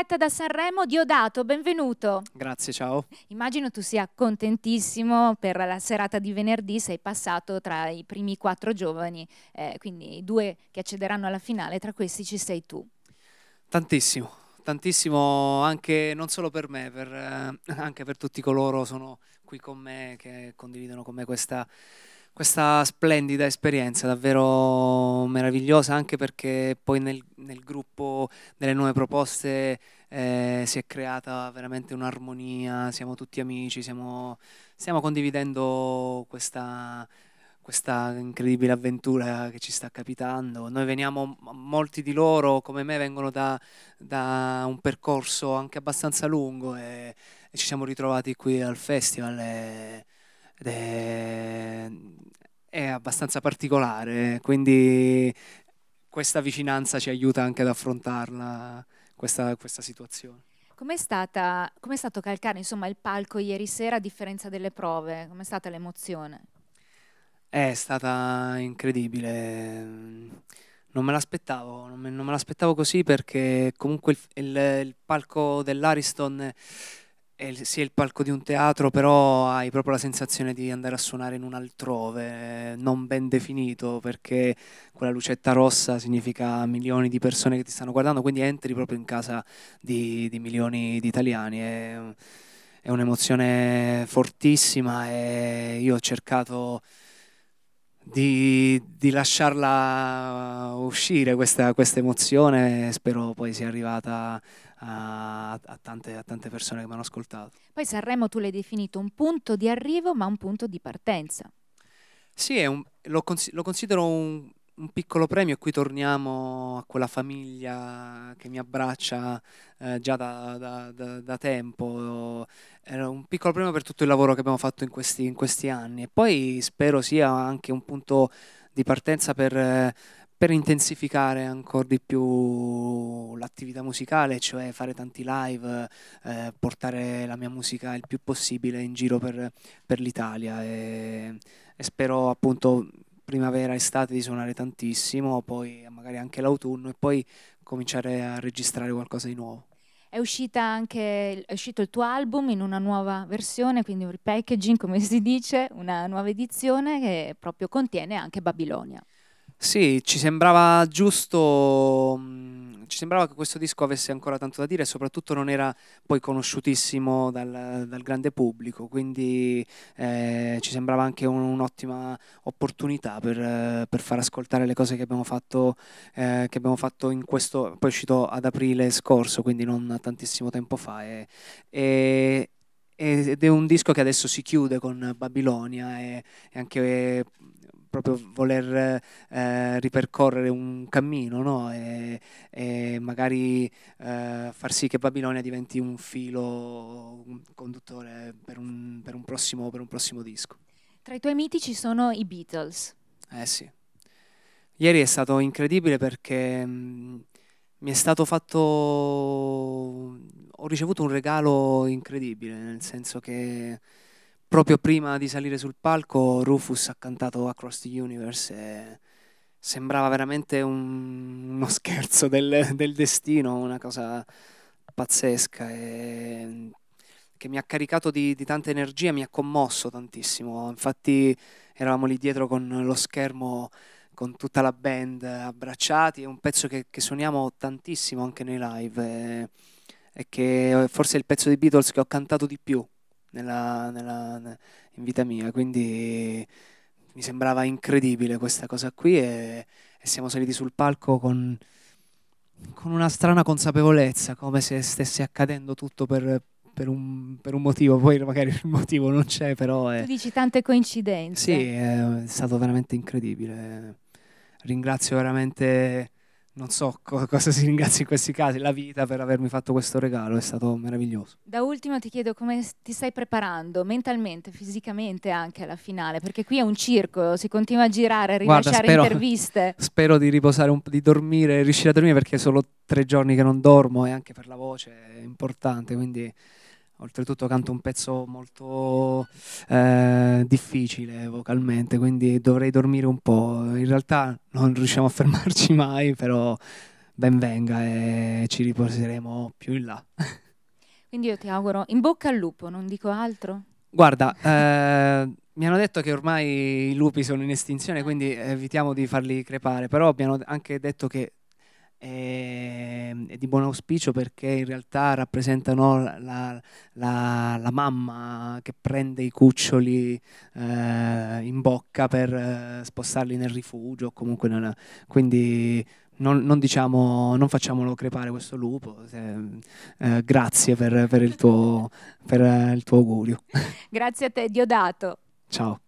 diretta da Sanremo, Diodato, benvenuto. Grazie, ciao. Immagino tu sia contentissimo per la serata di venerdì, sei passato tra i primi quattro giovani, eh, quindi i due che accederanno alla finale, tra questi ci sei tu. Tantissimo, tantissimo anche non solo per me, per, eh, anche per tutti coloro che sono qui con me, che condividono con me questa questa splendida esperienza, davvero meravigliosa, anche perché poi nel, nel gruppo delle nuove proposte eh, si è creata veramente un'armonia, siamo tutti amici, siamo, stiamo condividendo questa, questa incredibile avventura che ci sta capitando. Noi veniamo, molti di loro come me vengono da, da un percorso anche abbastanza lungo e, e, ci siamo ritrovati qui al festival e, ed è, è abbastanza particolare, quindi questa vicinanza ci aiuta anche ad affrontarla questa, questa situazione. Com'è, stata, com'è stato calcare insomma, il palco ieri sera a differenza delle prove? Com'è stata l'emozione? È stata incredibile, non me l'aspettavo, non me, non me l'aspettavo così perché comunque il, il, il palco dell'Ariston è il, sì, è il palco di un teatro, però hai proprio la sensazione di andare a suonare in un altrove, non ben definito, perché quella lucetta rossa significa milioni di persone che ti stanno guardando, quindi entri proprio in casa di, di milioni di italiani. È, è un'emozione fortissima e io ho cercato di, di lasciarla uscire questa, questa emozione, spero poi sia arrivata a, a, tante, a tante persone che mi hanno ascoltato. Poi Sanremo tu l'hai definito un punto di arrivo ma un punto di partenza. Sì, un, lo, cons- lo, considero un, un, piccolo premio e qui torniamo a quella famiglia che mi abbraccia eh, già da, da, da, da, tempo. Era un piccolo premio per tutto il lavoro che abbiamo fatto in questi, in questi anni e poi spero sia anche un punto di partenza per, eh, per intensificare ancora di più l'attività musicale, cioè fare tanti live, eh, portare la mia musica il più possibile in giro per, per l'Italia e, e spero appunto primavera, estate di suonare tantissimo, poi magari anche l'autunno e poi cominciare a registrare qualcosa di nuovo. È, anche, è, uscito il tuo album in una nuova versione, quindi un repackaging come si dice, una nuova edizione che proprio contiene anche Babilonia. Sì, ci sembrava giusto, mm, ci sembrava che questo disco avesse ancora tanto da dire e soprattutto non era poi conosciutissimo dal, dal grande pubblico, quindi eh, ci sembrava anche un- un'ottima opportunità per, per far ascoltare le cose che abbiamo fatto, eh, che abbiamo fatto in questo, poi è uscito ad aprile scorso, quindi non tantissimo tempo fa. e- e- ed è un disco che adesso si chiude con Babilonia e, e anche proprio voler eh, ripercorrere un cammino no? e, e, magari eh, far sì che Babilonia diventi un filo conduttore per un, per un, prossimo, per un prossimo disco. Tra i tuoi miti ci sono i Beatles. Eh sì. Ieri è stato incredibile perché mm, mi è stato fatto... ho ricevuto un regalo incredibile, nel senso che proprio prima di salire sul palco Rufus ha cantato Across the Universe e sembrava veramente un, uno scherzo del, del, destino, una cosa pazzesca e che mi ha caricato di, di tanta energia, mi ha commosso tantissimo, infatti eravamo lì dietro con lo schermo con tutta la band abbracciati, è un pezzo che, che suoniamo tantissimo anche nei live e, e che forse è il pezzo dei Beatles che ho cantato di più nella, nella, in vita mia, quindi mi sembrava incredibile questa cosa qui e, e siamo saliti sul palco con, con, una strana consapevolezza, come se stesse accadendo tutto per, per, un, per un, motivo, poi magari il motivo non c'è, però... È... Tu dici tante coincidenze. Sì, è, è stato veramente incredibile. Ringrazio veramente non so co cosa si ringrazia in questi casi, la vita per avermi fatto questo regalo, è stato meraviglioso. Da ultimo ti chiedo come ti stai preparando mentalmente, fisicamente anche alla finale, perché qui è un circo, si continua a girare, a rilasciare Guarda, spero, interviste. Spero di riposare, un, di dormire, riuscire a dormire perché sono tre giorni che non dormo e anche per la voce è importante, quindi oltretutto canto un pezzo molto eh, difficile vocalmente, quindi dovrei dormire un po'. In realtà non riusciamo a fermarci mai, però ben venga e ci riposeremo più in là. Quindi io ti auguro in bocca al lupo, non dico altro. Guarda, eh, mi hanno detto che ormai i lupi sono in estinzione, quindi evitiamo di farli crepare, però mi hanno anche detto che è, ehm, di buon auspicio perché in realtà rappresentano la, la, la mamma che prende i cuccioli eh, in bocca per eh, spostarli nel rifugio comunque nella, quindi non, non, diciamo, non, facciamolo crepare questo lupo. Eh, grazie per, per, il tuo, per eh, il tuo augurio. Grazie a te, Diodato. Ciao.